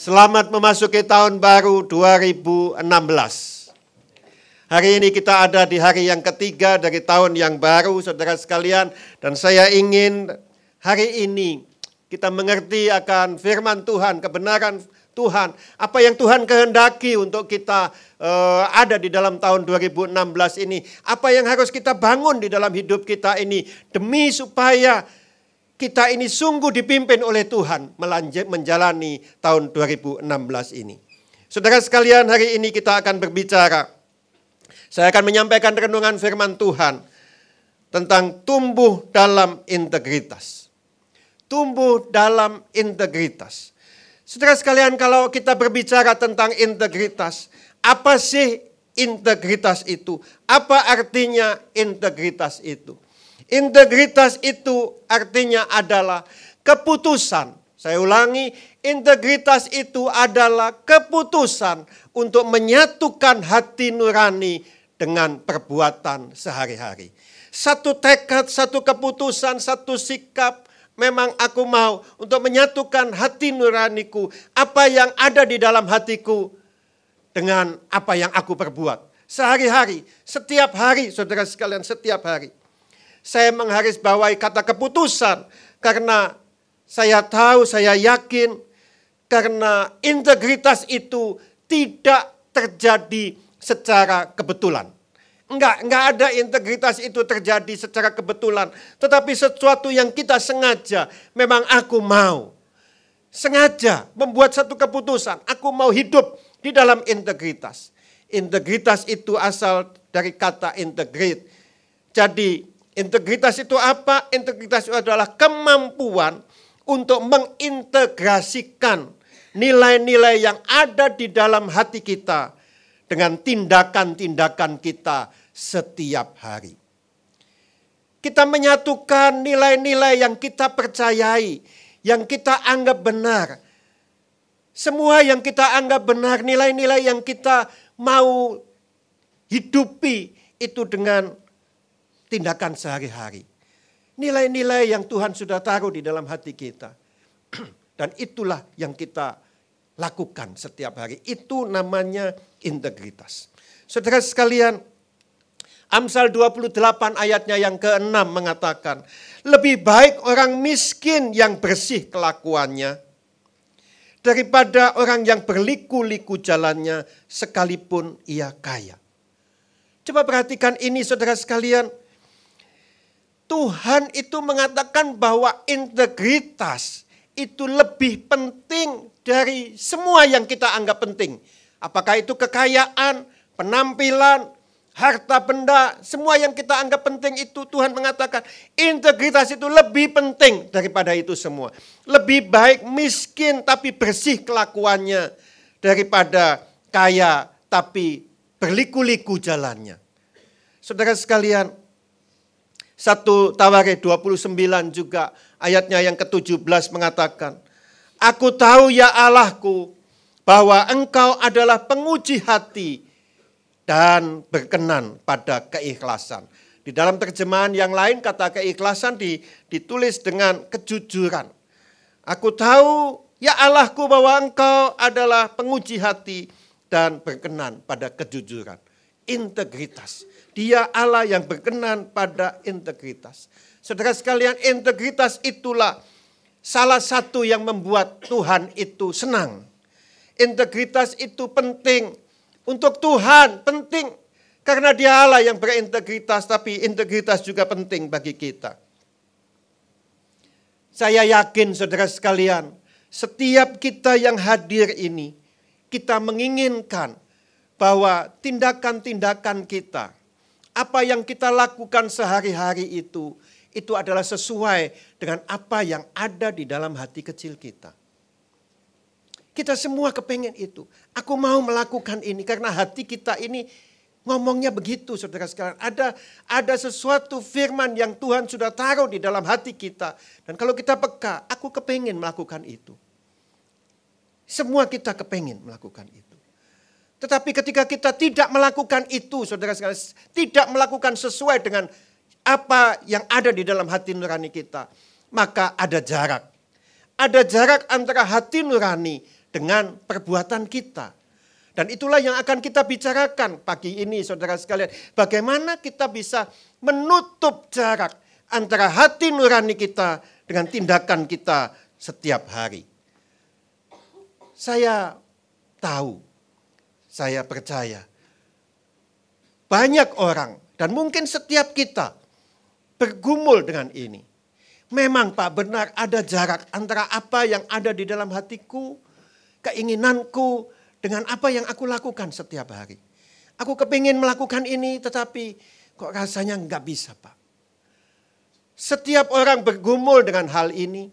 Selamat memasuki tahun baru 2016. Hari ini kita ada di hari yang ketiga dari tahun yang baru, saudara sekalian. Dan saya ingin hari ini kita mengerti akan firman Tuhan, kebenaran Tuhan, apa yang Tuhan kehendaki untuk kita uh, ada di dalam tahun 2016 ini, apa yang harus kita bangun di dalam hidup kita ini demi supaya kita ini sungguh dipimpin oleh Tuhan menjalani tahun 2016 ini. Saudara sekalian, hari ini kita akan berbicara. Saya akan menyampaikan renungan firman Tuhan tentang tumbuh dalam integritas. Tumbuh dalam integritas. Saudara sekalian, kalau kita berbicara tentang integritas, apa sih integritas itu? Apa artinya integritas itu? Integritas itu artinya adalah keputusan. Saya ulangi, integritas itu adalah keputusan untuk menyatukan hati nurani dengan perbuatan sehari-hari. Satu tekad, satu keputusan, satu sikap memang aku mau untuk menyatukan hati nuraniku, apa yang ada di dalam hatiku dengan apa yang aku perbuat. Sehari-hari, setiap hari, saudara sekalian, setiap hari saya mengharis bawahi kata keputusan karena saya tahu, saya yakin karena integritas itu tidak terjadi secara kebetulan. Enggak, enggak ada integritas itu terjadi secara kebetulan. Tetapi sesuatu yang kita sengaja, memang aku mau. Sengaja membuat satu keputusan, aku mau hidup di dalam integritas. Integritas itu asal dari kata integrate. Jadi Integritas itu apa? Integritas itu adalah kemampuan untuk mengintegrasikan nilai-nilai yang ada di dalam hati kita dengan tindakan-tindakan kita setiap hari. Kita menyatukan nilai-nilai yang kita percayai, yang kita anggap benar. Semua yang kita anggap benar, nilai-nilai yang kita mau hidupi itu dengan tindakan sehari-hari. Nilai-nilai yang Tuhan sudah taruh di dalam hati kita. Dan itulah yang kita lakukan setiap hari. Itu namanya integritas. Saudara sekalian, Amsal 28 ayatnya yang ke-6 mengatakan, lebih baik orang miskin yang bersih kelakuannya daripada orang yang berliku-liku jalannya sekalipun ia kaya. Coba perhatikan ini saudara sekalian, Tuhan itu mengatakan bahwa integritas itu lebih penting dari semua yang kita anggap penting. Apakah itu kekayaan, penampilan, harta benda, semua yang kita anggap penting itu Tuhan mengatakan integritas itu lebih penting daripada itu semua. Lebih baik miskin tapi bersih kelakuannya daripada kaya tapi berliku-liku jalannya. Saudara sekalian, 1 Tawari 29 juga ayatnya yang ke-17 mengatakan, Aku tahu ya Allahku bahwa engkau adalah penguji hati dan berkenan pada keikhlasan. Di dalam terjemahan yang lain kata keikhlasan ditulis dengan kejujuran. Aku tahu ya Allahku bahwa engkau adalah penguji hati dan berkenan pada kejujuran. Integritas dia Allah yang berkenan pada integritas. Saudara sekalian, integritas itulah salah satu yang membuat Tuhan itu senang. Integritas itu penting untuk Tuhan, penting karena Dia Allah yang berintegritas, tapi integritas juga penting bagi kita. Saya yakin saudara sekalian, setiap kita yang hadir ini, kita menginginkan bahwa tindakan-tindakan kita apa yang kita lakukan sehari-hari itu, itu adalah sesuai dengan apa yang ada di dalam hati kecil kita. Kita semua kepengen itu. Aku mau melakukan ini karena hati kita ini ngomongnya begitu saudara sekalian. Ada ada sesuatu firman yang Tuhan sudah taruh di dalam hati kita. Dan kalau kita peka, aku kepengen melakukan itu. Semua kita kepengen melakukan itu. Tetapi ketika kita tidak melakukan itu, saudara sekalian, tidak melakukan sesuai dengan apa yang ada di dalam hati nurani kita, maka ada jarak. Ada jarak antara hati nurani dengan perbuatan kita. Dan itulah yang akan kita bicarakan pagi ini saudara sekalian. Bagaimana kita bisa menutup jarak antara hati nurani kita dengan tindakan kita setiap hari. Saya tahu saya percaya. Banyak orang dan mungkin setiap kita bergumul dengan ini. Memang Pak benar ada jarak antara apa yang ada di dalam hatiku, keinginanku, dengan apa yang aku lakukan setiap hari. Aku kepingin melakukan ini tetapi kok rasanya nggak bisa Pak. Setiap orang bergumul dengan hal ini.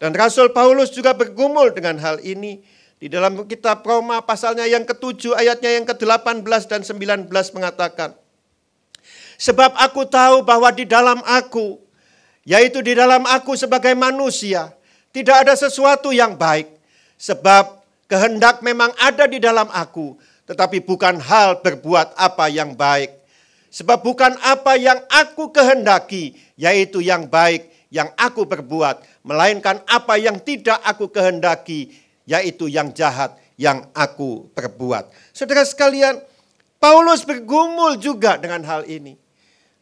Dan Rasul Paulus juga bergumul dengan hal ini di dalam kitab Roma pasalnya yang ketujuh ayatnya yang ke-18 dan 19 mengatakan. Sebab aku tahu bahwa di dalam aku, yaitu di dalam aku sebagai manusia, tidak ada sesuatu yang baik. Sebab kehendak memang ada di dalam aku, tetapi bukan hal berbuat apa yang baik. Sebab bukan apa yang aku kehendaki, yaitu yang baik yang aku berbuat, melainkan apa yang tidak aku kehendaki, yaitu yang jahat yang aku perbuat. Saudara sekalian, Paulus bergumul juga dengan hal ini.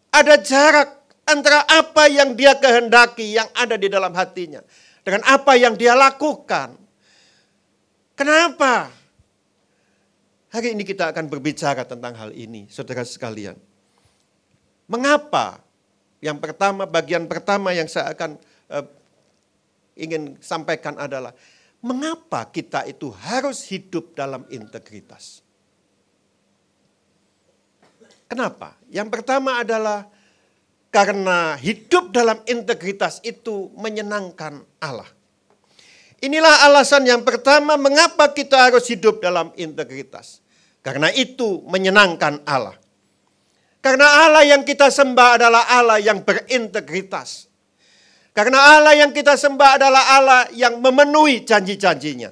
Ada jarak antara apa yang dia kehendaki yang ada di dalam hatinya dengan apa yang dia lakukan. Kenapa? Hari ini kita akan berbicara tentang hal ini, saudara sekalian. Mengapa? Yang pertama, bagian pertama yang saya akan uh, ingin sampaikan adalah mengapa kita itu harus hidup dalam integritas. Kenapa? Yang pertama adalah karena hidup dalam integritas itu menyenangkan Allah. Inilah alasan yang pertama mengapa kita harus hidup dalam integritas. Karena itu menyenangkan Allah. Karena Allah yang kita sembah adalah Allah yang berintegritas. Karena Allah yang kita sembah adalah Allah yang memenuhi janji-janjinya.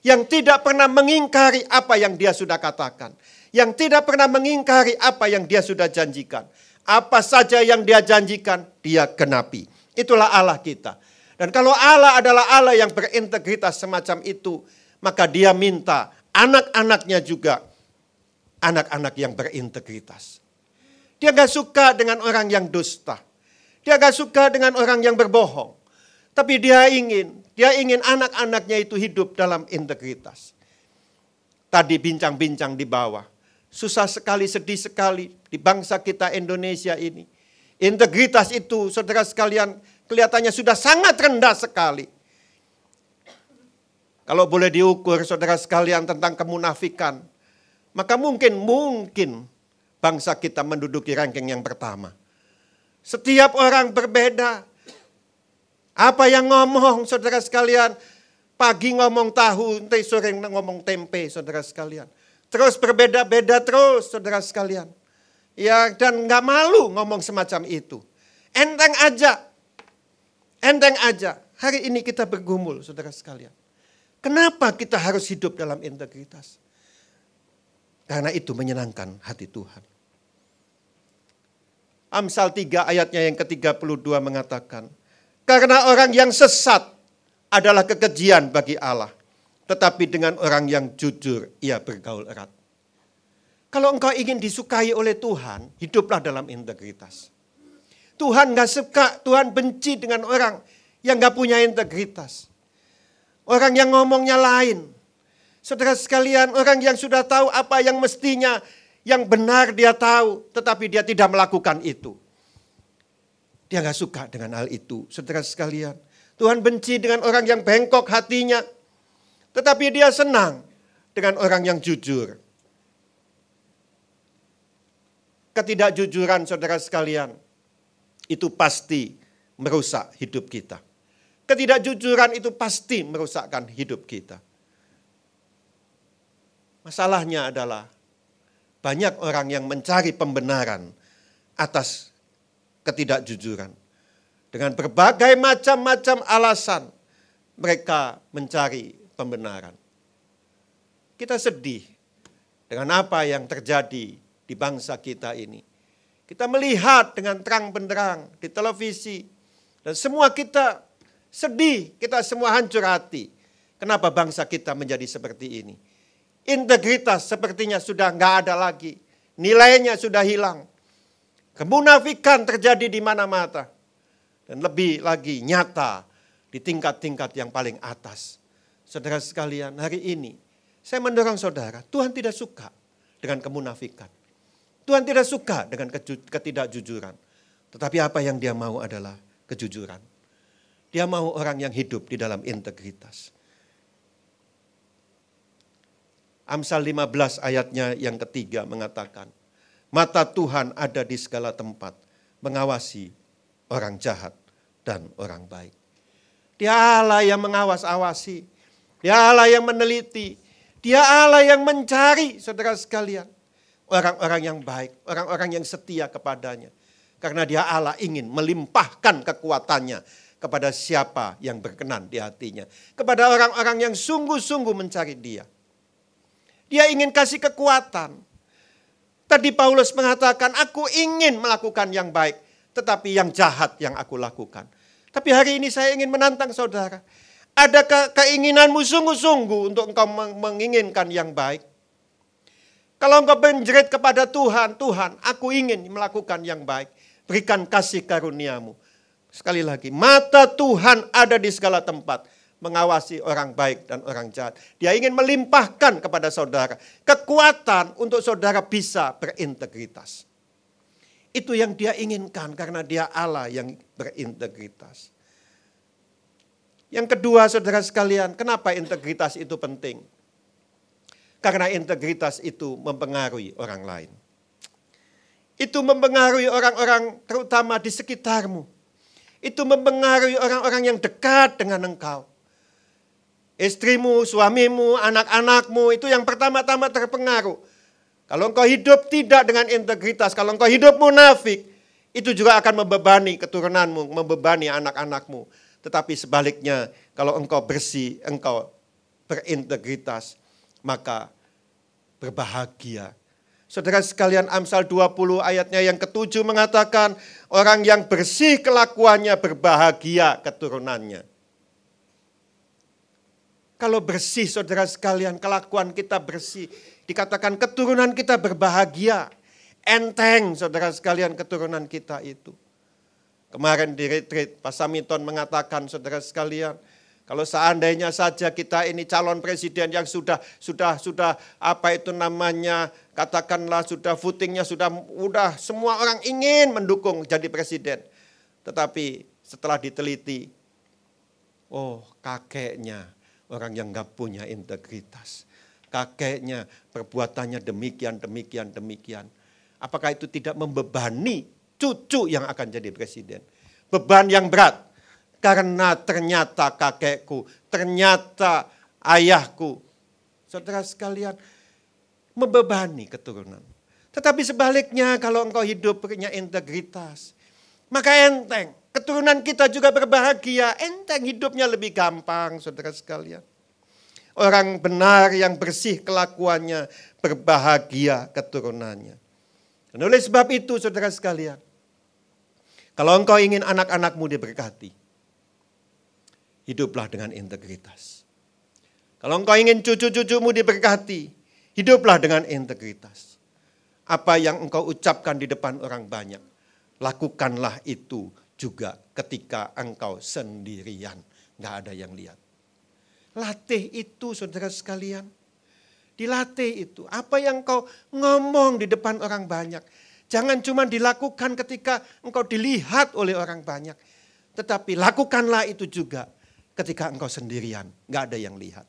Yang tidak pernah mengingkari apa yang dia sudah katakan. Yang tidak pernah mengingkari apa yang dia sudah janjikan. Apa saja yang dia janjikan, dia genapi. Itulah Allah kita. Dan kalau Allah adalah Allah yang berintegritas semacam itu, maka dia minta anak-anaknya juga anak-anak yang berintegritas. Dia gak suka dengan orang yang dusta. Dia gak suka dengan orang yang berbohong. Tapi dia ingin, dia ingin anak-anaknya itu hidup dalam integritas. Tadi bincang-bincang di bawah. Susah sekali, sedih sekali di bangsa kita Indonesia ini. Integritas itu saudara sekalian kelihatannya sudah sangat rendah sekali. Kalau boleh diukur saudara sekalian tentang kemunafikan. Maka mungkin, mungkin bangsa kita menduduki ranking yang pertama. Setiap orang berbeda. Apa yang ngomong saudara sekalian. Pagi ngomong tahu, nanti sore ngomong tempe saudara sekalian. Terus berbeda-beda terus saudara sekalian. Ya dan nggak malu ngomong semacam itu. Enteng aja. Enteng aja. Hari ini kita bergumul saudara sekalian. Kenapa kita harus hidup dalam integritas? Karena itu menyenangkan hati Tuhan. Amsal 3 ayatnya yang ke-32 mengatakan, karena orang yang sesat adalah kekejian bagi Allah, tetapi dengan orang yang jujur ia bergaul erat. Kalau engkau ingin disukai oleh Tuhan, hiduplah dalam integritas. Tuhan gak suka, Tuhan benci dengan orang yang gak punya integritas. Orang yang ngomongnya lain. Saudara sekalian, orang yang sudah tahu apa yang mestinya yang benar dia tahu, tetapi dia tidak melakukan itu. Dia nggak suka dengan hal itu, saudara sekalian. Tuhan benci dengan orang yang bengkok hatinya, tetapi dia senang dengan orang yang jujur. Ketidakjujuran saudara sekalian, itu pasti merusak hidup kita. Ketidakjujuran itu pasti merusakkan hidup kita. Masalahnya adalah banyak orang yang mencari pembenaran atas ketidakjujuran. Dengan berbagai macam-macam alasan mereka mencari pembenaran. Kita sedih dengan apa yang terjadi di bangsa kita ini. Kita melihat dengan terang benderang di televisi dan semua kita sedih, kita semua hancur hati. Kenapa bangsa kita menjadi seperti ini? Integritas sepertinya sudah nggak ada lagi. Nilainya sudah hilang. Kemunafikan terjadi di mana-mana. Dan lebih lagi nyata di tingkat-tingkat yang paling atas. Saudara sekalian, hari ini saya mendorong saudara, Tuhan tidak suka dengan kemunafikan. Tuhan tidak suka dengan ketidakjujuran. Tetapi apa yang dia mau adalah kejujuran. Dia mau orang yang hidup di dalam integritas. Amsal 15 ayatnya yang ketiga mengatakan, mata Tuhan ada di segala tempat, mengawasi orang jahat dan orang baik. Dia Allah yang mengawas-awasi, Dia Allah yang meneliti, dia Allah yang mencari saudara sekalian. Orang-orang yang baik, orang-orang yang setia kepadanya. Karena dia Allah ingin melimpahkan kekuatannya kepada siapa yang berkenan di hatinya. Kepada orang-orang yang sungguh-sungguh mencari dia. Dia ingin kasih kekuatan. Tadi Paulus mengatakan, aku ingin melakukan yang baik, tetapi yang jahat yang aku lakukan. Tapi hari ini saya ingin menantang saudara. Adakah keinginanmu sungguh-sungguh untuk engkau menginginkan yang baik? Kalau engkau menjerit kepada Tuhan, Tuhan, aku ingin melakukan yang baik. Berikan kasih karuniamu. Sekali lagi, mata Tuhan ada di segala tempat mengawasi orang baik dan orang jahat. Dia ingin melimpahkan kepada saudara kekuatan untuk saudara bisa berintegritas. Itu yang dia inginkan karena dia Allah yang berintegritas. Yang kedua saudara sekalian, kenapa integritas itu penting? Karena integritas itu mempengaruhi orang lain. Itu mempengaruhi orang-orang terutama di sekitarmu. Itu mempengaruhi orang-orang yang dekat dengan engkau istrimu, suamimu, anak-anakmu itu yang pertama-tama terpengaruh. Kalau engkau hidup tidak dengan integritas, kalau engkau hidup munafik, itu juga akan membebani keturunanmu, membebani anak-anakmu. Tetapi sebaliknya, kalau engkau bersih, engkau berintegritas, maka berbahagia. Saudara sekalian Amsal 20 ayatnya yang ketujuh mengatakan orang yang bersih kelakuannya berbahagia keturunannya. Kalau bersih saudara sekalian, kelakuan kita bersih. Dikatakan keturunan kita berbahagia. Enteng saudara sekalian keturunan kita itu. Kemarin di retreat Pak Samiton mengatakan saudara sekalian, kalau seandainya saja kita ini calon presiden yang sudah sudah sudah apa itu namanya katakanlah sudah votingnya sudah udah semua orang ingin mendukung jadi presiden. Tetapi setelah diteliti oh kakeknya orang yang nggak punya integritas. Kakeknya, perbuatannya demikian, demikian, demikian. Apakah itu tidak membebani cucu yang akan jadi presiden? Beban yang berat. Karena ternyata kakekku, ternyata ayahku. Saudara sekalian, membebani keturunan. Tetapi sebaliknya kalau engkau hidup punya integritas, maka enteng. Keturunan kita juga berbahagia, enteng hidupnya lebih gampang saudara sekalian. Orang benar yang bersih kelakuannya, berbahagia keturunannya. Dan oleh sebab itu saudara sekalian, kalau engkau ingin anak-anakmu diberkati, hiduplah dengan integritas. Kalau engkau ingin cucu-cucumu diberkati, hiduplah dengan integritas. Apa yang engkau ucapkan di depan orang banyak, lakukanlah itu juga ketika engkau sendirian. Nggak ada yang lihat. Latih itu saudara sekalian. Dilatih itu. Apa yang engkau ngomong di depan orang banyak. Jangan cuma dilakukan ketika engkau dilihat oleh orang banyak. Tetapi lakukanlah itu juga ketika engkau sendirian. Nggak ada yang lihat.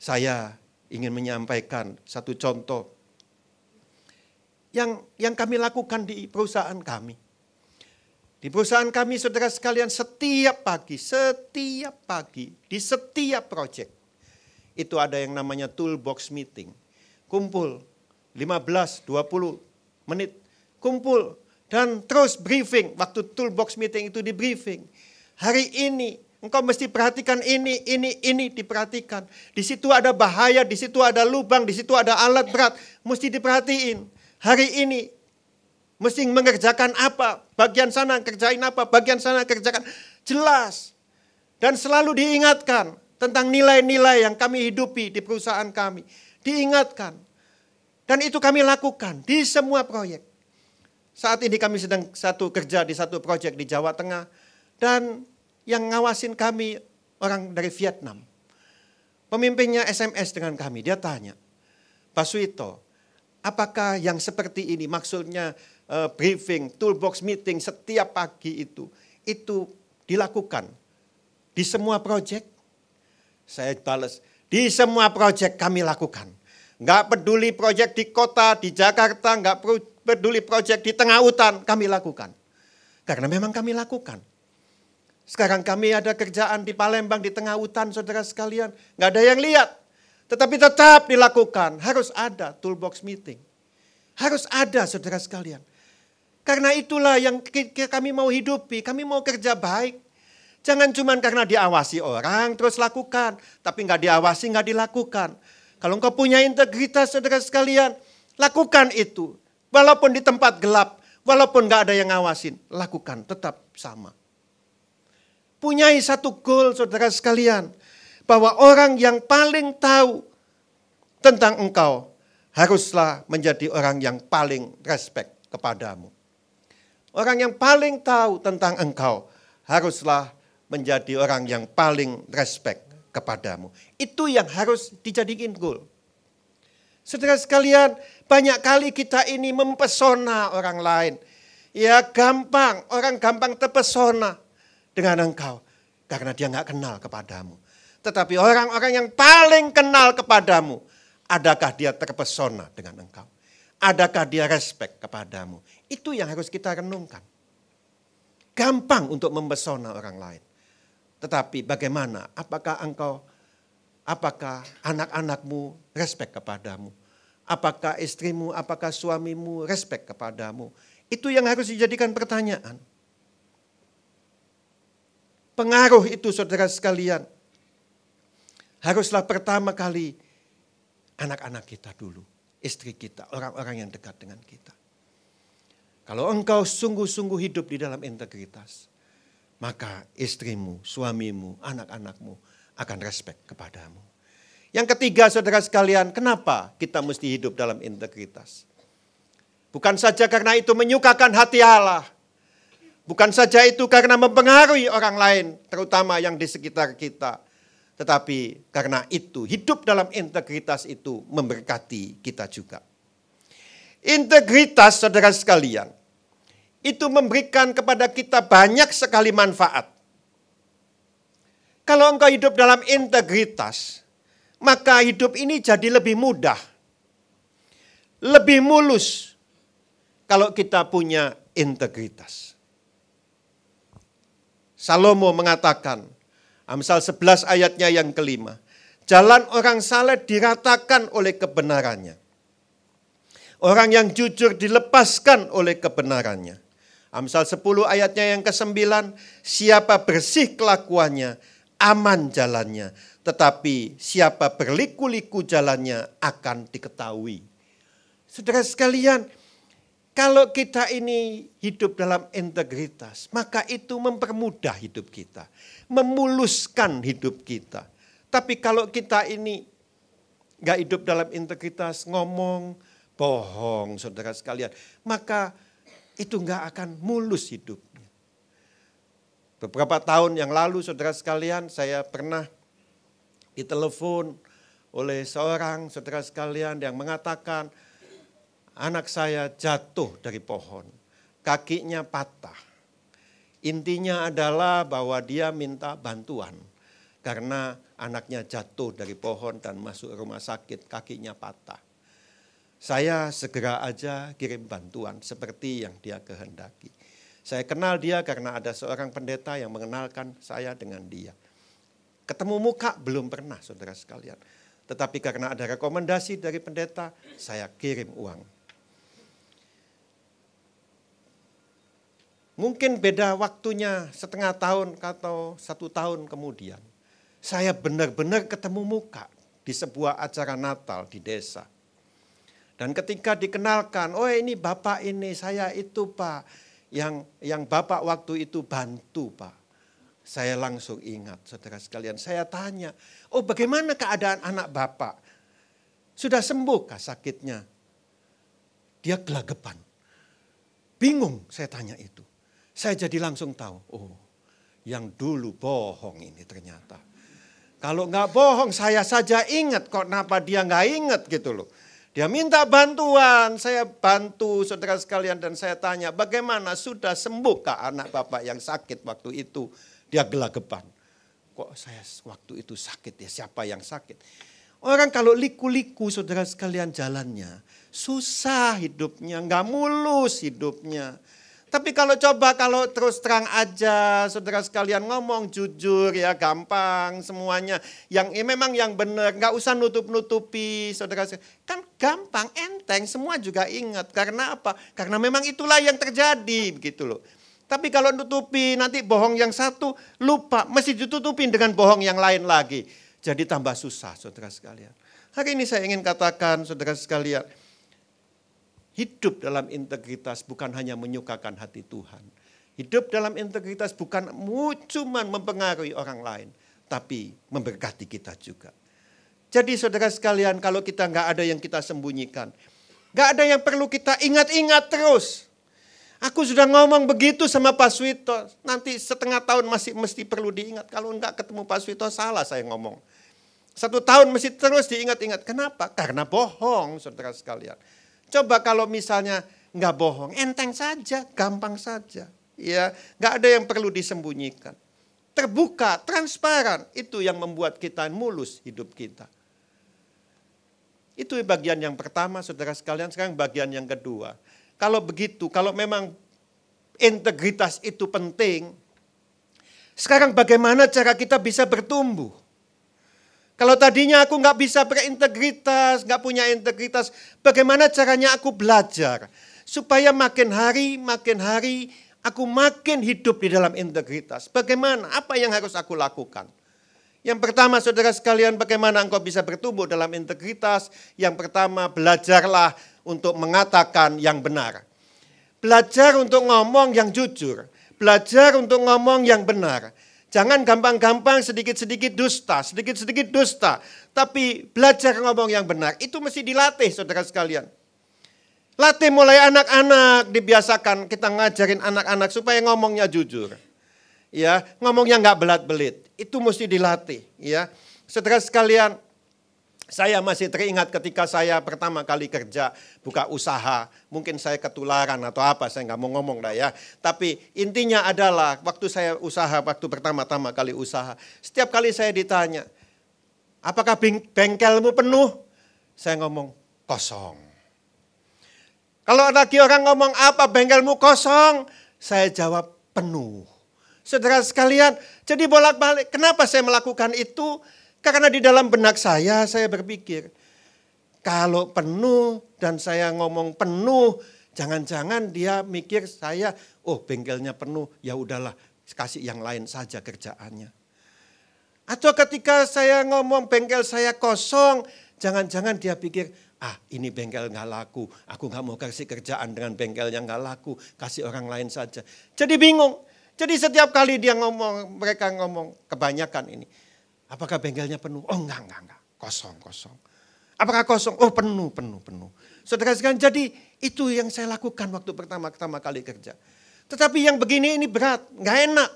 Saya ingin menyampaikan satu contoh yang yang kami lakukan di perusahaan kami. Di perusahaan kami saudara sekalian setiap pagi, setiap pagi, di setiap proyek. Itu ada yang namanya toolbox meeting. Kumpul 15, 20 menit. Kumpul dan terus briefing. Waktu toolbox meeting itu di briefing. Hari ini engkau mesti perhatikan ini, ini, ini diperhatikan. Di situ ada bahaya, di situ ada lubang, di situ ada alat berat. Mesti diperhatiin. Hari ini Mesti mengerjakan apa, bagian sana kerjain apa, bagian sana kerjakan. Jelas. Dan selalu diingatkan tentang nilai-nilai yang kami hidupi di perusahaan kami. Diingatkan. Dan itu kami lakukan di semua proyek. Saat ini kami sedang satu kerja di satu proyek di Jawa Tengah. Dan yang ngawasin kami orang dari Vietnam. Pemimpinnya SMS dengan kami, dia tanya. Pak Suito, apakah yang seperti ini maksudnya uh, briefing, toolbox meeting setiap pagi itu, itu dilakukan di semua proyek. Saya balas, di semua proyek kami lakukan. Gak peduli proyek di kota, di Jakarta, gak peduli proyek di tengah hutan, kami lakukan. Karena memang kami lakukan. Sekarang kami ada kerjaan di Palembang, di tengah hutan saudara sekalian. gak ada yang lihat, tetapi tetap dilakukan. Harus ada toolbox meeting. Harus ada saudara sekalian. Karena itulah yang kami mau hidupi, kami mau kerja baik. Jangan cuma karena diawasi orang terus lakukan, tapi nggak diawasi nggak dilakukan. Kalau engkau punya integritas saudara sekalian, lakukan itu. Walaupun di tempat gelap, walaupun nggak ada yang ngawasin, lakukan tetap sama. Punyai satu goal saudara sekalian, bahwa orang yang paling tahu tentang engkau haruslah menjadi orang yang paling respect kepadamu. Orang yang paling tahu tentang engkau haruslah menjadi orang yang paling respect kepadamu. Itu yang harus dijadikan goal. Saudara sekalian, banyak kali kita ini mempesona orang lain. Ya gampang, orang gampang terpesona dengan engkau. Karena dia nggak kenal kepadamu. Tetapi orang-orang yang paling kenal kepadamu, adakah dia terpesona dengan engkau? Adakah dia respect kepadamu? Itu yang harus kita renungkan. Gampang untuk mempesona orang lain. Tetapi bagaimana? Apakah engkau, apakah anak-anakmu respect kepadamu? Apakah istrimu, apakah suamimu respect kepadamu? Itu yang harus dijadikan pertanyaan. Pengaruh itu saudara sekalian. Haruslah pertama kali anak-anak kita dulu istri kita, orang-orang yang dekat dengan kita. Kalau engkau sungguh-sungguh hidup di dalam integritas, maka istrimu, suamimu, anak-anakmu akan respek kepadamu. Yang ketiga saudara sekalian, kenapa kita mesti hidup dalam integritas? Bukan saja karena itu menyukakan hati Allah. Bukan saja itu karena mempengaruhi orang lain, terutama yang di sekitar kita. Tetapi karena itu hidup dalam integritas itu memberkati kita juga. Integritas saudara sekalian itu memberikan kepada kita banyak sekali manfaat. Kalau engkau hidup dalam integritas, maka hidup ini jadi lebih mudah, lebih mulus kalau kita punya integritas. Salomo mengatakan, Amsal ah, 11 ayatnya yang kelima. Jalan orang saleh diratakan oleh kebenarannya. Orang yang jujur dilepaskan oleh kebenarannya. Amsal ah, 10 ayatnya yang ke-9, siapa bersih kelakuannya, aman jalannya, tetapi siapa berliku-liku jalannya akan diketahui. Saudara sekalian, kalau kita ini hidup dalam integritas, maka itu mempermudah hidup kita, memuluskan hidup kita. Tapi kalau kita ini nggak hidup dalam integritas, ngomong bohong, saudara sekalian, maka itu nggak akan mulus hidupnya. Beberapa tahun yang lalu, saudara sekalian, saya pernah ditelepon oleh seorang saudara sekalian yang mengatakan anak saya jatuh dari pohon, kakinya patah. Intinya adalah bahwa dia minta bantuan karena anaknya jatuh dari pohon dan masuk rumah sakit, kakinya patah. Saya segera aja kirim bantuan seperti yang dia kehendaki. Saya kenal dia karena ada seorang pendeta yang mengenalkan saya dengan dia. Ketemu muka belum pernah saudara sekalian. Tetapi karena ada rekomendasi dari pendeta, saya kirim uang Mungkin beda waktunya setengah tahun atau satu tahun kemudian. Saya benar-benar ketemu muka di sebuah acara Natal di desa. Dan ketika dikenalkan, oh ini bapak ini, saya itu pak. Yang, yang bapak waktu itu bantu pak. Saya langsung ingat saudara sekalian, saya tanya, oh bagaimana keadaan anak bapak? Sudah sembuhkah sakitnya? Dia gelagapan. Bingung saya tanya itu. Saya jadi langsung tahu, oh yang dulu bohong ini ternyata. Kalau nggak bohong saya saja ingat kok kenapa dia nggak ingat gitu loh. Dia minta bantuan, saya bantu saudara sekalian dan saya tanya bagaimana sudah sembuh ke anak bapak yang sakit waktu itu. Dia gelagapan. Kok saya waktu itu sakit ya siapa yang sakit. Orang kalau liku-liku saudara sekalian jalannya susah hidupnya, nggak mulus hidupnya. Tapi kalau coba kalau terus terang aja saudara sekalian ngomong jujur ya gampang semuanya. Yang ya memang yang benar nggak usah nutup-nutupi saudara sekalian. Kan gampang enteng semua juga ingat karena apa? Karena memang itulah yang terjadi begitu loh. Tapi kalau nutupi nanti bohong yang satu lupa mesti ditutupin dengan bohong yang lain lagi. Jadi tambah susah saudara sekalian. Hari ini saya ingin katakan saudara sekalian Hidup dalam integritas bukan hanya menyukakan hati Tuhan. Hidup dalam integritas bukan cuma mempengaruhi orang lain, tapi memberkati kita juga. Jadi saudara sekalian kalau kita nggak ada yang kita sembunyikan. nggak ada yang perlu kita ingat-ingat terus. Aku sudah ngomong begitu sama Pak Swito. Nanti setengah tahun masih mesti perlu diingat. Kalau nggak ketemu Pak Swito salah saya ngomong. Satu tahun mesti terus diingat-ingat. Kenapa? Karena bohong saudara sekalian. Coba kalau misalnya nggak bohong, enteng saja, gampang saja. Ya, nggak ada yang perlu disembunyikan. Terbuka, transparan, itu yang membuat kita mulus hidup kita. Itu bagian yang pertama, saudara sekalian. Sekarang bagian yang kedua. Kalau begitu, kalau memang integritas itu penting, sekarang bagaimana cara kita bisa bertumbuh? Kalau tadinya aku nggak bisa berintegritas, nggak punya integritas, bagaimana caranya aku belajar? Supaya makin hari, makin hari, aku makin hidup di dalam integritas. Bagaimana, apa yang harus aku lakukan? Yang pertama saudara sekalian bagaimana engkau bisa bertumbuh dalam integritas. Yang pertama belajarlah untuk mengatakan yang benar. Belajar untuk ngomong yang jujur. Belajar untuk ngomong yang benar Jangan gampang-gampang sedikit-sedikit dusta, sedikit-sedikit dusta. Tapi belajar ngomong yang benar. Itu mesti dilatih saudara sekalian. Latih mulai anak-anak dibiasakan kita ngajarin anak-anak supaya ngomongnya jujur. Ya, ngomongnya nggak belat-belit. Itu mesti dilatih, ya. Saudara sekalian, saya masih teringat ketika saya pertama kali kerja, buka usaha. Mungkin saya ketularan atau apa, saya nggak mau ngomong dah ya. Tapi intinya adalah waktu saya usaha, waktu pertama-tama kali usaha. Setiap kali saya ditanya, apakah bengkelmu penuh? Saya ngomong, kosong. Kalau ada lagi orang ngomong apa bengkelmu kosong, saya jawab penuh. Saudara sekalian, jadi bolak-balik, kenapa saya melakukan itu? Karena di dalam benak saya, saya berpikir, kalau penuh dan saya ngomong penuh, jangan-jangan dia mikir saya, oh bengkelnya penuh, ya udahlah kasih yang lain saja kerjaannya. Atau ketika saya ngomong bengkel saya kosong, jangan-jangan dia pikir, ah ini bengkel nggak laku, aku nggak mau kasih kerjaan dengan bengkel yang nggak laku, kasih orang lain saja. Jadi bingung. Jadi setiap kali dia ngomong, mereka ngomong kebanyakan ini. Apakah bengkelnya penuh? Oh enggak, enggak, enggak. Kosong, kosong. Apakah kosong? Oh penuh, penuh, penuh. Saudara sekalian, jadi itu yang saya lakukan waktu pertama-tama kali kerja. Tetapi yang begini ini berat, enggak enak.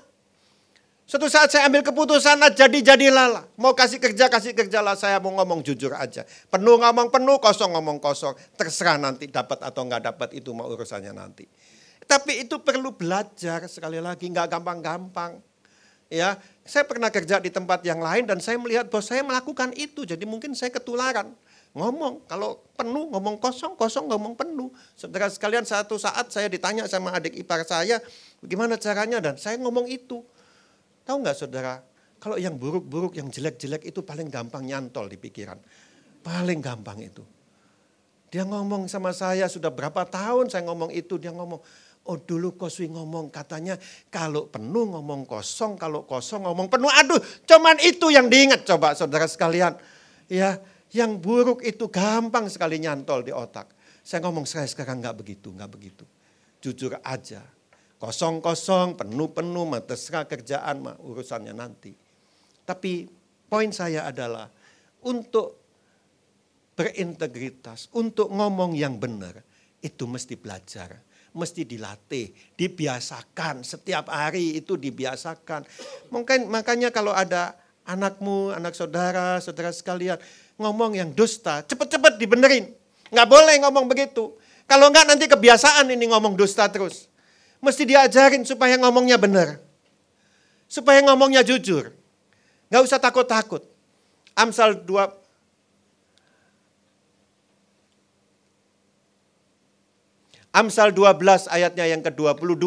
Suatu saat saya ambil keputusan, ah, jadi jadi jadilah Mau kasih kerja, kasih kerja lah. Saya mau ngomong jujur aja. Penuh ngomong penuh, kosong ngomong kosong. Terserah nanti dapat atau enggak dapat itu mau urusannya nanti. Tapi itu perlu belajar sekali lagi, enggak gampang-gampang. Ya, saya pernah kerja di tempat yang lain dan saya melihat bahwa saya melakukan itu. Jadi mungkin saya ketularan. Ngomong, kalau penuh ngomong kosong, kosong ngomong penuh. Saudara sekalian satu saat saya ditanya sama adik ipar saya, bagaimana caranya dan saya ngomong itu. Tahu nggak saudara, kalau yang buruk-buruk, yang jelek-jelek itu paling gampang nyantol di pikiran. Paling gampang itu. Dia ngomong sama saya, sudah berapa tahun saya ngomong itu, dia ngomong, Oh dulu Koswi ngomong katanya kalau penuh ngomong kosong, kalau kosong ngomong penuh. Aduh cuman itu yang diingat coba saudara sekalian. Ya, yang buruk itu gampang sekali nyantol di otak. Saya ngomong saya sekarang nggak begitu, nggak begitu. Jujur aja. Kosong-kosong, penuh-penuh, terserah kerjaan, mah urusannya nanti. Tapi poin saya adalah untuk berintegritas, untuk ngomong yang benar, itu mesti belajar mesti dilatih, dibiasakan setiap hari itu dibiasakan. Mungkin makanya kalau ada anakmu, anak saudara, saudara sekalian ngomong yang dusta, cepat-cepat dibenerin. Nggak boleh ngomong begitu. Kalau nggak nanti kebiasaan ini ngomong dusta terus. Mesti diajarin supaya ngomongnya benar. Supaya ngomongnya jujur. Nggak usah takut-takut. Amsal 2, Amsal 12 ayatnya yang ke-22.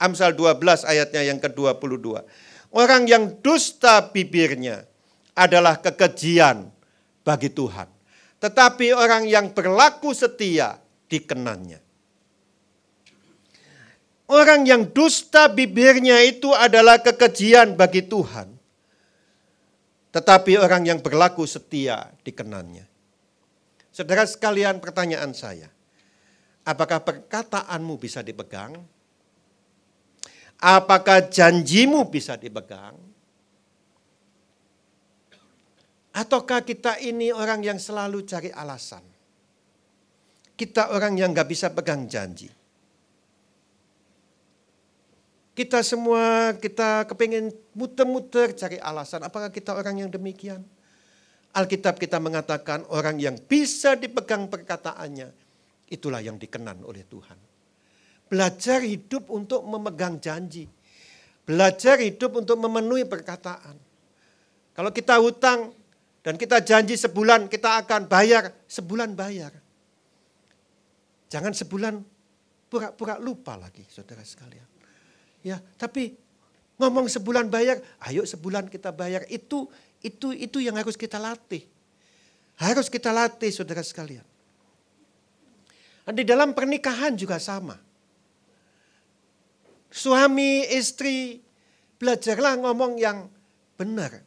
Amsal 12 ayatnya yang ke-22. Orang yang dusta bibirnya adalah kekejian bagi Tuhan. Tetapi orang yang berlaku setia dikenannya. Orang yang dusta bibirnya itu adalah kekejian bagi Tuhan. Tetapi orang yang berlaku setia dikenannya. Saudara sekalian pertanyaan saya Apakah perkataanmu bisa dipegang? Apakah janjimu bisa dipegang? Ataukah kita ini orang yang selalu cari alasan? Kita orang yang gak bisa pegang janji. Kita semua, kita kepingin muter-muter cari alasan. Apakah kita orang yang demikian? Alkitab kita mengatakan orang yang bisa dipegang perkataannya Itulah yang dikenan oleh Tuhan. Belajar hidup untuk memegang janji. Belajar hidup untuk memenuhi perkataan. Kalau kita hutang dan kita janji sebulan kita akan bayar, sebulan bayar. Jangan sebulan pura-pura lupa lagi saudara sekalian. Ya, tapi ngomong sebulan bayar, ayo sebulan kita bayar. Itu itu itu yang harus kita latih. Harus kita latih saudara sekalian. Di dalam pernikahan juga sama. Suami, istri, belajarlah ngomong yang benar.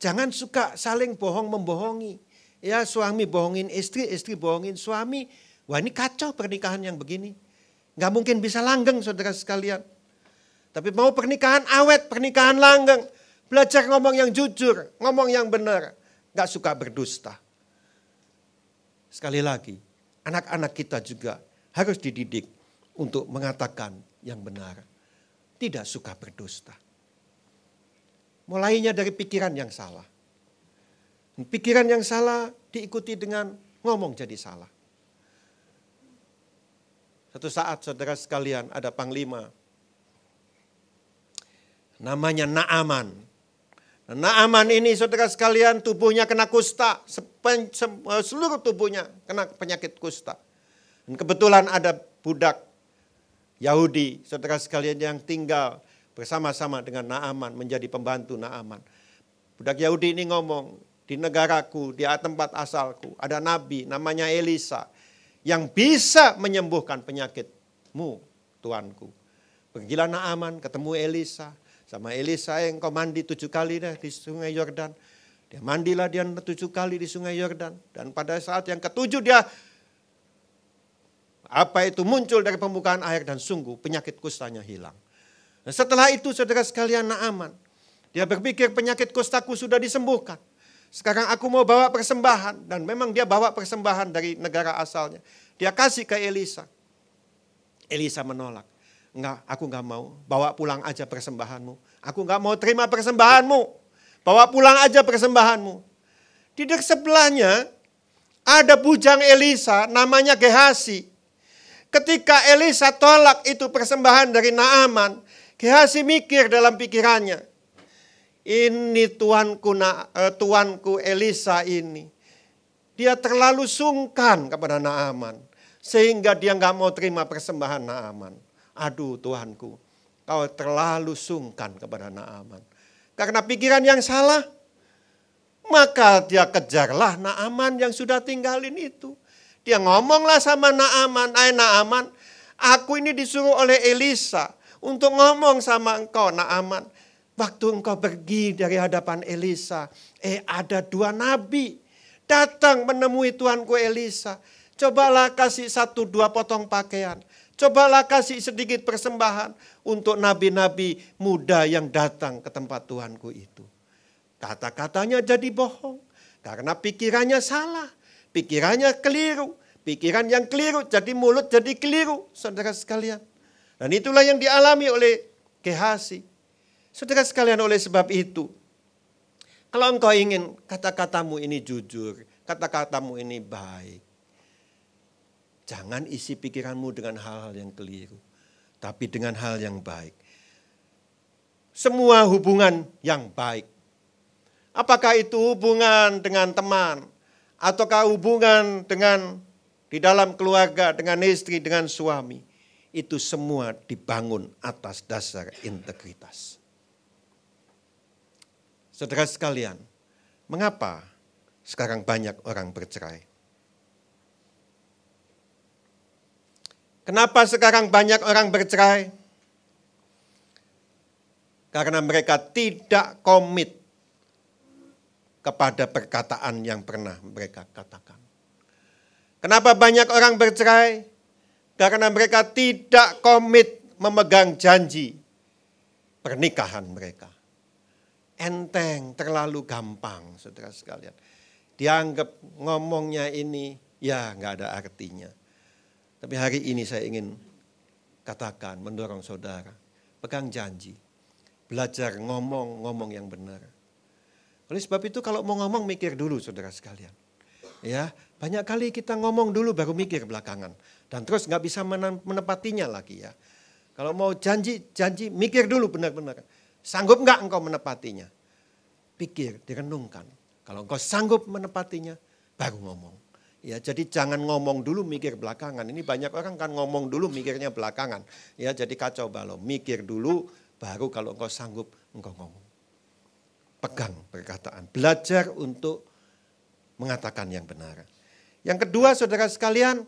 Jangan suka saling bohong membohongi. Ya suami bohongin istri, istri bohongin suami. Wah ini kacau pernikahan yang begini. Nggak mungkin bisa langgeng saudara sekalian. Tapi mau pernikahan awet, pernikahan langgeng. Belajar ngomong yang jujur, ngomong yang benar. Nggak suka berdusta. Sekali lagi, anak-anak kita juga harus dididik untuk mengatakan yang benar. Tidak suka berdusta. Mulainya dari pikiran yang salah. Pikiran yang salah diikuti dengan ngomong jadi salah. Satu saat saudara sekalian ada panglima. Namanya Naaman. Naaman ini saudara sekalian tubuhnya kena kusta Eh, seluruh tubuhnya kena penyakit kusta. Dan kebetulan ada budak Yahudi, saudara sekalian yang tinggal bersama-sama dengan Naaman, menjadi pembantu Naaman. Budak Yahudi ini ngomong, di negaraku, di tempat asalku, ada nabi namanya Elisa yang bisa menyembuhkan penyakitmu, Tuanku. Pergilah Naaman ketemu Elisa, sama Elisa yang kau mandi tujuh kali deh di sungai Yordan. Dia mandilah dia tujuh kali di sungai Yordan. Dan pada saat yang ketujuh dia apa itu muncul dari pembukaan air dan sungguh penyakit kustanya hilang. Nah, setelah itu saudara sekalian Naaman. Dia berpikir penyakit kustaku sudah disembuhkan. Sekarang aku mau bawa persembahan. Dan memang dia bawa persembahan dari negara asalnya. Dia kasih ke Elisa. Elisa menolak. Enggak, aku enggak mau. Bawa pulang aja persembahanmu. Aku enggak mau terima persembahanmu. Bawa pulang aja persembahanmu. Di dek sebelahnya ada bujang Elisa namanya Gehasi. Ketika Elisa tolak itu persembahan dari Naaman, Gehasi mikir dalam pikirannya. Ini tuanku, na, eh, tuanku Elisa ini. Dia terlalu sungkan kepada Naaman. Sehingga dia nggak mau terima persembahan Naaman. Aduh Tuhanku, kau terlalu sungkan kepada Naaman karena pikiran yang salah, maka dia kejarlah Naaman yang sudah tinggalin itu. Dia ngomonglah sama Naaman, "Ai Naaman, aku ini disuruh oleh Elisa untuk ngomong sama engkau Naaman. Waktu engkau pergi dari hadapan Elisa, eh ada dua nabi datang menemui tuanku Elisa. Cobalah kasih satu dua potong pakaian. Cobalah kasih sedikit persembahan untuk nabi-nabi muda yang datang ke tempat Tuhanku itu. Kata-katanya jadi bohong karena pikirannya salah, pikirannya keliru, pikiran yang keliru jadi mulut jadi keliru, saudara sekalian. Dan itulah yang dialami oleh Gehasi. Saudara sekalian oleh sebab itu, kalau engkau ingin kata-katamu ini jujur, kata-katamu ini baik, Jangan isi pikiranmu dengan hal-hal yang keliru, tapi dengan hal yang baik. Semua hubungan yang baik. Apakah itu hubungan dengan teman, ataukah hubungan dengan di dalam keluarga, dengan istri, dengan suami. Itu semua dibangun atas dasar integritas. Saudara sekalian, mengapa sekarang banyak orang bercerai? Kenapa sekarang banyak orang bercerai? Karena mereka tidak komit kepada perkataan yang pernah mereka katakan. Kenapa banyak orang bercerai? Karena mereka tidak komit memegang janji pernikahan mereka. Enteng, terlalu gampang saudara sekalian. Dianggap ngomongnya ini ya nggak ada artinya. Tapi hari ini saya ingin katakan, mendorong saudara, pegang janji, belajar ngomong-ngomong yang benar. Oleh sebab itu kalau mau ngomong mikir dulu saudara sekalian. Ya, banyak kali kita ngomong dulu baru mikir belakangan dan terus nggak bisa menepatinya lagi ya. Kalau mau janji, janji mikir dulu benar-benar. Sanggup nggak engkau menepatinya? Pikir, direnungkan. Kalau engkau sanggup menepatinya, baru ngomong. Ya, jadi jangan ngomong dulu mikir belakangan. Ini banyak orang kan ngomong dulu mikirnya belakangan. Ya, jadi kacau balau. Mikir dulu baru kalau engkau sanggup engkau ngomong. Pegang perkataan. Belajar untuk mengatakan yang benar. Yang kedua saudara sekalian,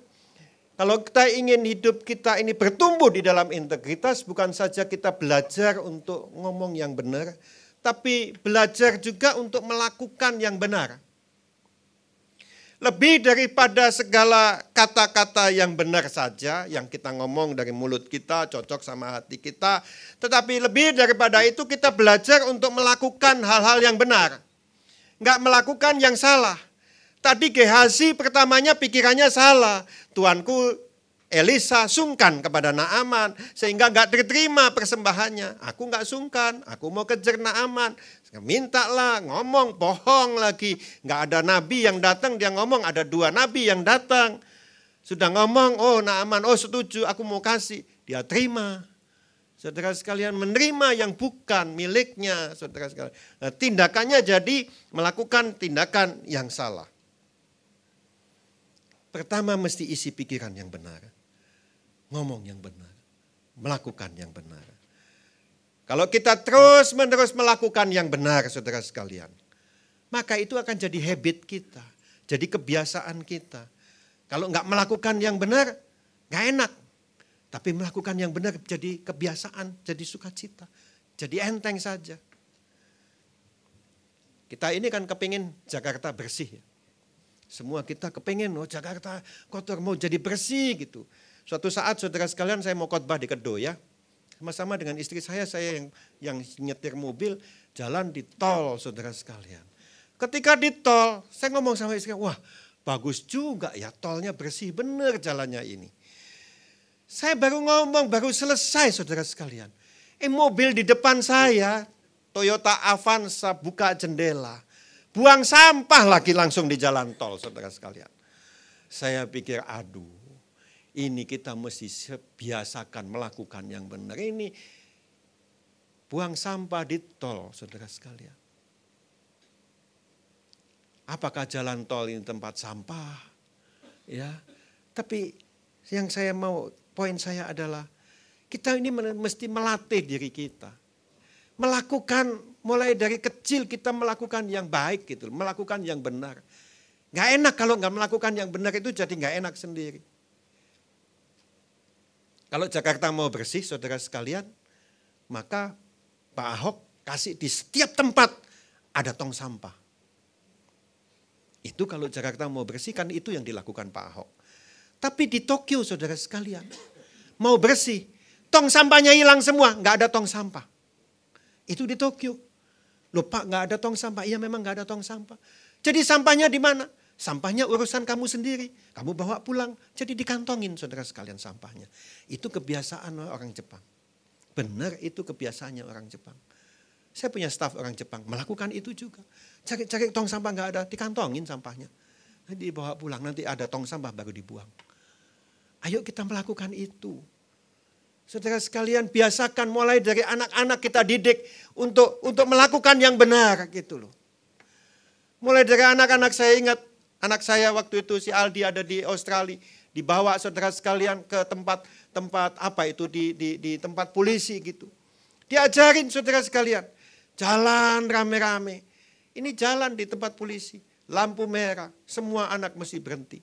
kalau kita ingin hidup kita ini bertumbuh di dalam integritas, bukan saja kita belajar untuk ngomong yang benar, tapi belajar juga untuk melakukan yang benar lebih daripada segala kata-kata yang benar saja yang kita ngomong dari mulut kita cocok sama hati kita, tetapi lebih daripada itu kita belajar untuk melakukan hal-hal yang benar. Enggak melakukan yang salah. Tadi Gehazi pertamanya pikirannya salah. Tuanku Elisa sungkan kepada Naaman sehingga nggak diterima persembahannya. Aku nggak sungkan, aku mau kejar Naaman. Minta lah, ngomong, bohong lagi. Nggak ada nabi yang datang, dia ngomong ada dua nabi yang datang. Sudah ngomong, oh Naaman, oh setuju, aku mau kasih. Dia terima. Saudara sekalian menerima yang bukan miliknya, saudara sekalian. Nah, tindakannya jadi melakukan tindakan yang salah. Pertama mesti isi pikiran yang benar ngomong yang benar, melakukan yang benar. Kalau kita terus-menerus melakukan yang benar, saudara sekalian, maka itu akan jadi habit kita, jadi kebiasaan kita. Kalau nggak melakukan yang benar, nggak enak. Tapi melakukan yang benar jadi kebiasaan, jadi sukacita, jadi enteng saja. Kita ini kan kepingin Jakarta bersih. Ya. Semua kita kepingin, oh Jakarta kotor mau jadi bersih gitu. Suatu saat saudara sekalian saya mau khotbah di Kedo ya. Sama-sama dengan istri saya, saya yang, yang nyetir mobil jalan di tol saudara sekalian. Ketika di tol, saya ngomong sama istri, wah bagus juga ya tolnya bersih bener jalannya ini. Saya baru ngomong, baru selesai saudara sekalian. Eh mobil di depan saya, Toyota Avanza buka jendela. Buang sampah lagi langsung di jalan tol saudara sekalian. Saya pikir aduh ini kita mesti biasakan melakukan yang benar. Ini buang sampah di tol, saudara sekalian. Apakah jalan tol ini tempat sampah? Ya, tapi yang saya mau poin saya adalah kita ini mesti melatih diri kita. Melakukan mulai dari kecil kita melakukan yang baik gitu, melakukan yang benar. Gak enak kalau nggak melakukan yang benar itu jadi nggak enak sendiri. Kalau Jakarta mau bersih, saudara sekalian, maka Pak Ahok kasih di setiap tempat ada tong sampah. Itu kalau Jakarta mau bersih kan itu yang dilakukan Pak Ahok. Tapi di Tokyo saudara sekalian mau bersih, tong sampahnya hilang semua, nggak ada tong sampah. Itu di Tokyo. lupa nggak ada tong sampah, iya memang nggak ada tong sampah. Jadi sampahnya di mana? Sampahnya urusan kamu sendiri. Kamu bawa pulang. Jadi dikantongin saudara sekalian sampahnya. Itu kebiasaan orang Jepang. Benar itu kebiasaannya orang Jepang. Saya punya staff orang Jepang melakukan itu juga. Cari-cari tong sampah nggak ada, dikantongin sampahnya. Nanti dibawa pulang, nanti ada tong sampah baru dibuang. Ayo kita melakukan itu. Saudara sekalian, biasakan mulai dari anak-anak kita didik untuk untuk melakukan yang benar gitu loh. Mulai dari anak-anak saya ingat Anak saya waktu itu si Aldi ada di Australia, dibawa saudara sekalian ke tempat tempat apa itu di di, di tempat polisi gitu. Diajarin saudara sekalian, jalan rame-rame. Ini jalan di tempat polisi, lampu merah, semua anak mesti berhenti.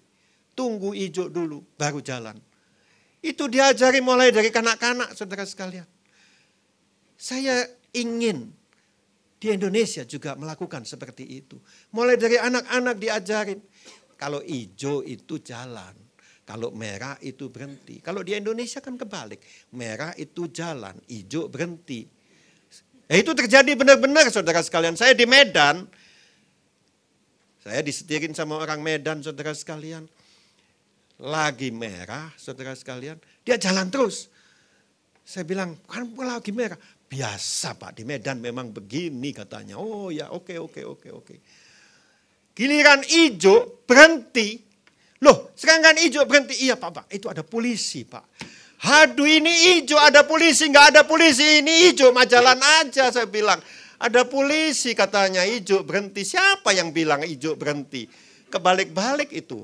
Tunggu hijau dulu, baru jalan. Itu diajari mulai dari kanak-kanak saudara sekalian. Saya ingin di Indonesia juga melakukan seperti itu. Mulai dari anak-anak diajarin. Kalau hijau itu jalan. Kalau merah itu berhenti. Kalau di Indonesia kan kebalik. Merah itu jalan, hijau berhenti. Ya itu terjadi benar-benar saudara sekalian. Saya di Medan. Saya disetirin sama orang Medan saudara sekalian. Lagi merah saudara sekalian. Dia jalan terus. Saya bilang, kan lagi merah. Biasa Pak, di Medan memang begini katanya. Oh ya oke okay, oke okay, oke okay, oke. Giliran ijo berhenti. Loh sekarang kan ijo berhenti. Iya Pak Pak, itu ada polisi Pak. Haduh ini ijo ada polisi, nggak ada polisi ini ijo majalan aja saya bilang. Ada polisi katanya ijo berhenti. Siapa yang bilang ijo berhenti? Kebalik-balik itu.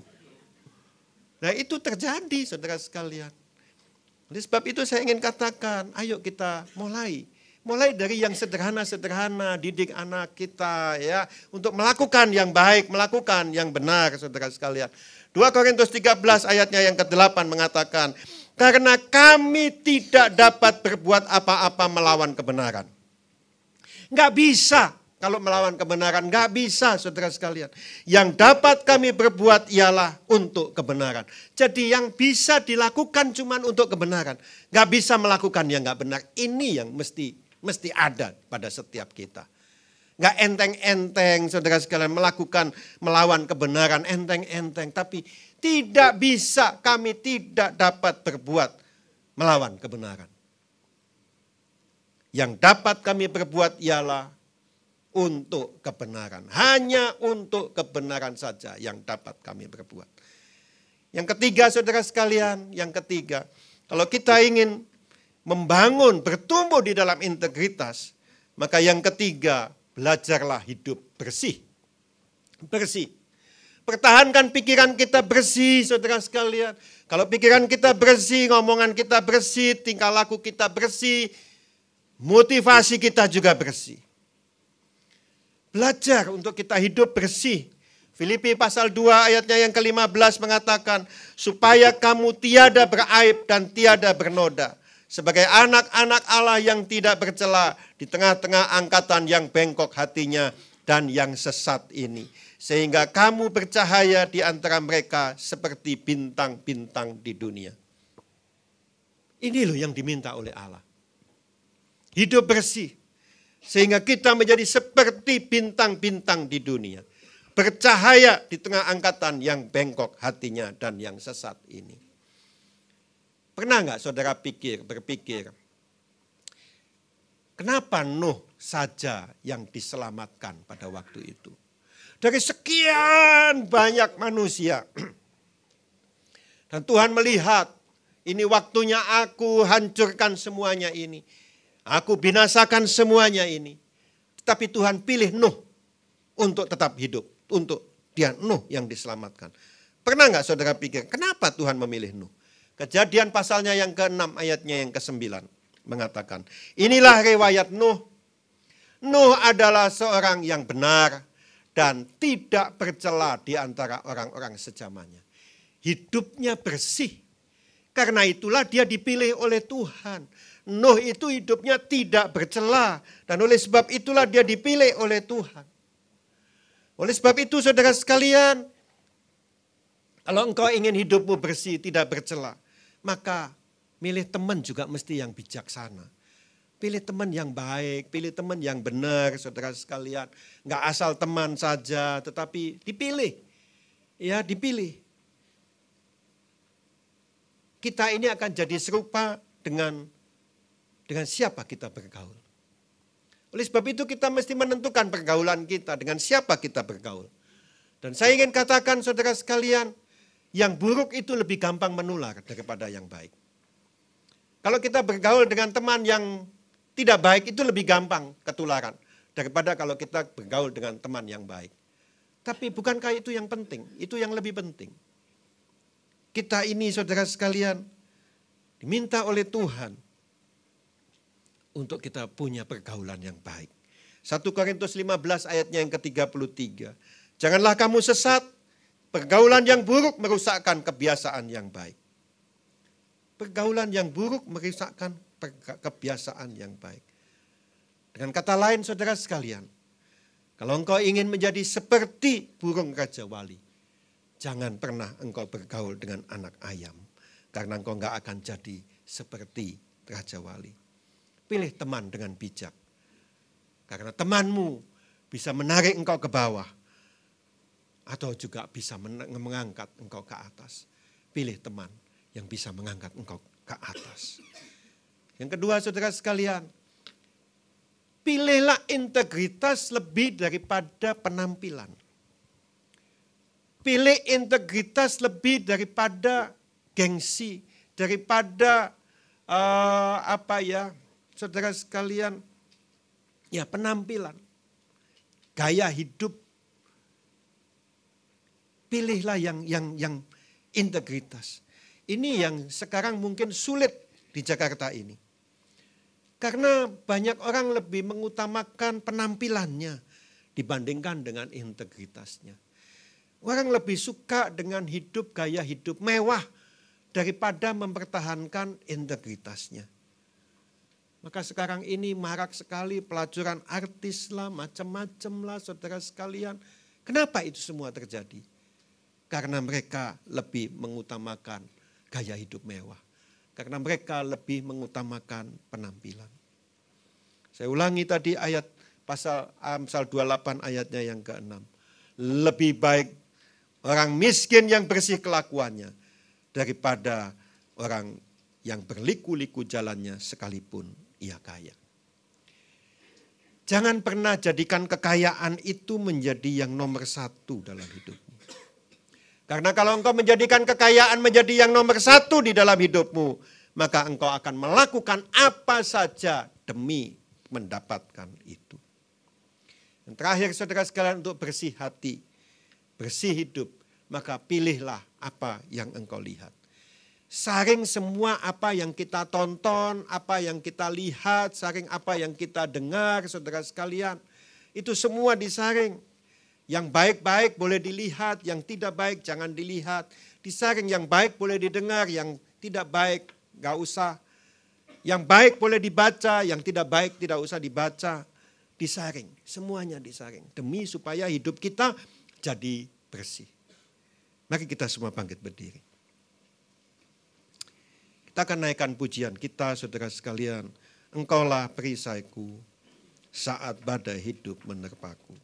Nah itu terjadi saudara sekalian. Oleh sebab itu saya ingin katakan, ayo kita mulai Mulai dari yang sederhana-sederhana, didik anak kita ya untuk melakukan yang baik, melakukan yang benar saudara sekalian. 2 Korintus 13 ayatnya yang ke-8 mengatakan, "Karena kami tidak dapat berbuat apa-apa melawan kebenaran." Enggak bisa kalau melawan kebenaran nggak bisa saudara sekalian. Yang dapat kami berbuat ialah untuk kebenaran. Jadi yang bisa dilakukan cuman untuk kebenaran. Nggak bisa melakukan yang nggak benar. Ini yang mesti Mesti ada pada setiap kita. Nggak enteng-enteng saudara sekalian melakukan melawan kebenaran enteng-enteng. Tapi tidak bisa kami tidak dapat berbuat melawan kebenaran. Yang dapat kami berbuat ialah untuk kebenaran. Hanya untuk kebenaran saja yang dapat kami berbuat. Yang ketiga saudara sekalian, yang ketiga. Kalau kita ingin membangun, bertumbuh di dalam integritas, maka yang ketiga, belajarlah hidup bersih. Bersih. Pertahankan pikiran kita bersih, saudara sekalian. Kalau pikiran kita bersih, ngomongan kita bersih, tingkah laku kita bersih, motivasi kita juga bersih. Belajar untuk kita hidup bersih, Filipi pasal 2 ayatnya yang ke-15 mengatakan, supaya kamu tiada beraib dan tiada bernoda sebagai anak-anak Allah yang tidak bercela di tengah-tengah angkatan yang bengkok hatinya dan yang sesat ini sehingga kamu bercahaya di antara mereka seperti bintang-bintang di dunia. Ini loh yang diminta oleh Allah. Hidup bersih sehingga kita menjadi seperti bintang-bintang di dunia. Bercahaya di tengah angkatan yang bengkok hatinya dan yang sesat ini. Pernah nggak saudara pikir, berpikir, kenapa Nuh saja yang diselamatkan pada waktu itu? Dari sekian banyak manusia. Dan Tuhan melihat, ini waktunya aku hancurkan semuanya ini. Aku binasakan semuanya ini. Tapi Tuhan pilih Nuh untuk tetap hidup. Untuk dia Nuh yang diselamatkan. Pernah nggak saudara pikir, kenapa Tuhan memilih Nuh? Kejadian pasalnya yang ke-6 ayatnya yang ke-9 mengatakan, inilah riwayat Nuh. Nuh adalah seorang yang benar dan tidak bercela di antara orang-orang sejamannya. Hidupnya bersih. Karena itulah dia dipilih oleh Tuhan. Nuh itu hidupnya tidak bercela dan oleh sebab itulah dia dipilih oleh Tuhan. Oleh sebab itu saudara sekalian, kalau engkau ingin hidupmu bersih, tidak bercela, maka milih teman juga mesti yang bijaksana. Pilih teman yang baik, pilih teman yang benar saudara sekalian. Nggak asal teman saja tetapi dipilih. Ya dipilih. Kita ini akan jadi serupa dengan dengan siapa kita bergaul. Oleh sebab itu kita mesti menentukan pergaulan kita dengan siapa kita bergaul. Dan saya ingin katakan saudara sekalian, yang buruk itu lebih gampang menular daripada yang baik. Kalau kita bergaul dengan teman yang tidak baik itu lebih gampang ketularan daripada kalau kita bergaul dengan teman yang baik. Tapi bukankah itu yang penting? Itu yang lebih penting. Kita ini saudara sekalian diminta oleh Tuhan untuk kita punya pergaulan yang baik. 1 Korintus 15 ayatnya yang ke-33. Janganlah kamu sesat Pergaulan yang buruk merusakkan kebiasaan yang baik. Pergaulan yang buruk merusakkan kebiasaan yang baik. Dengan kata lain saudara sekalian, kalau engkau ingin menjadi seperti burung Raja Wali, jangan pernah engkau bergaul dengan anak ayam. Karena engkau nggak akan jadi seperti Raja Wali. Pilih teman dengan bijak. Karena temanmu bisa menarik engkau ke bawah atau juga bisa mengangkat engkau ke atas. Pilih teman yang bisa mengangkat engkau ke atas. Yang kedua saudara sekalian, pilihlah integritas lebih daripada penampilan. Pilih integritas lebih daripada gengsi, daripada uh, apa ya, saudara sekalian, ya penampilan, gaya hidup pilihlah yang yang yang integritas. Ini yang sekarang mungkin sulit di Jakarta ini. Karena banyak orang lebih mengutamakan penampilannya dibandingkan dengan integritasnya. Orang lebih suka dengan hidup gaya hidup mewah daripada mempertahankan integritasnya. Maka sekarang ini marak sekali pelacuran artis lah, macam-macam lah saudara sekalian. Kenapa itu semua terjadi? Karena mereka lebih mengutamakan gaya hidup mewah. Karena mereka lebih mengutamakan penampilan. Saya ulangi tadi ayat pasal Amsal ah, 28 ayatnya yang ke-6. Lebih baik orang miskin yang bersih kelakuannya daripada orang yang berliku-liku jalannya sekalipun ia kaya. Jangan pernah jadikan kekayaan itu menjadi yang nomor satu dalam hidup. Karena kalau engkau menjadikan kekayaan menjadi yang nomor satu di dalam hidupmu, maka engkau akan melakukan apa saja demi mendapatkan itu. Yang terakhir saudara sekalian untuk bersih hati, bersih hidup, maka pilihlah apa yang engkau lihat. Saring semua apa yang kita tonton, apa yang kita lihat, saring apa yang kita dengar saudara sekalian. Itu semua disaring yang baik-baik boleh dilihat, yang tidak baik jangan dilihat. Disaring yang baik boleh didengar, yang tidak baik gak usah. Yang baik boleh dibaca, yang tidak baik tidak usah dibaca. Disaring, semuanya disaring. Demi supaya hidup kita jadi bersih. Mari kita semua bangkit berdiri. Kita akan naikkan pujian kita saudara sekalian. Engkaulah perisaiku saat badai hidup menerpaku.